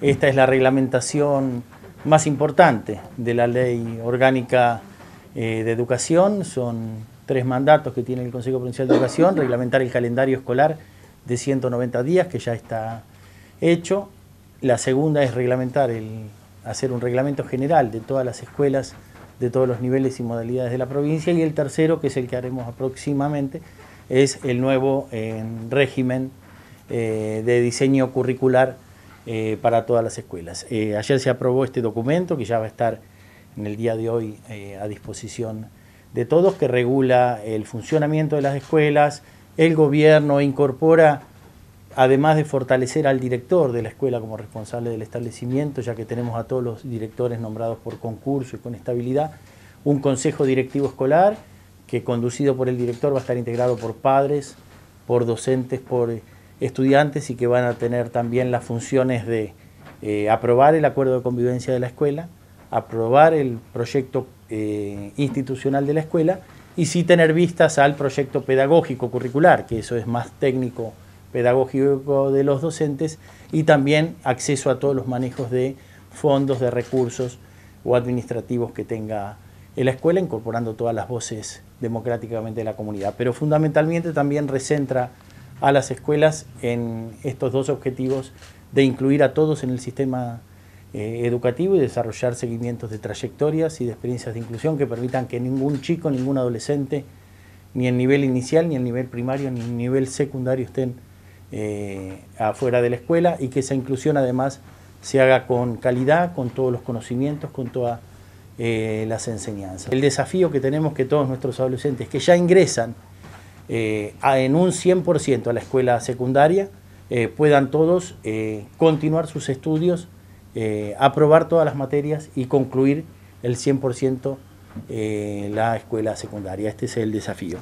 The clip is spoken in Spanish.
Esta es la reglamentación más importante de la ley orgánica eh, de educación. Son tres mandatos que tiene el Consejo Provincial de Educación, reglamentar el calendario escolar de 190 días, que ya está hecho. La segunda es reglamentar el, hacer un reglamento general de todas las escuelas de todos los niveles y modalidades de la provincia. Y el tercero, que es el que haremos aproximadamente, es el nuevo eh, régimen eh, de diseño curricular eh, para todas las escuelas. Eh, ayer se aprobó este documento que ya va a estar en el día de hoy eh, a disposición de todos, que regula el funcionamiento de las escuelas, el gobierno incorpora, además de fortalecer al director de la escuela como responsable del establecimiento, ya que tenemos a todos los directores nombrados por concurso y con estabilidad, un consejo directivo escolar que conducido por el director va a estar integrado por padres, por docentes, por estudiantes y que van a tener también las funciones de eh, aprobar el acuerdo de convivencia de la escuela, aprobar el proyecto eh, institucional de la escuela y sí tener vistas al proyecto pedagógico curricular, que eso es más técnico pedagógico de los docentes, y también acceso a todos los manejos de fondos, de recursos o administrativos que tenga la escuela, incorporando todas las voces democráticamente de la comunidad. Pero fundamentalmente también recentra a las escuelas en estos dos objetivos de incluir a todos en el sistema eh, educativo y desarrollar seguimientos de trayectorias y de experiencias de inclusión que permitan que ningún chico, ningún adolescente, ni en nivel inicial, ni en nivel primario, ni en nivel secundario estén eh, afuera de la escuela y que esa inclusión además se haga con calidad, con todos los conocimientos, con todas eh, las enseñanzas. El desafío que tenemos que todos nuestros adolescentes que ya ingresan eh, en un 100% a la escuela secundaria, eh, puedan todos eh, continuar sus estudios, aprobar todas las materias y concluir el 100% la escuela secundaria. Este es el desafío.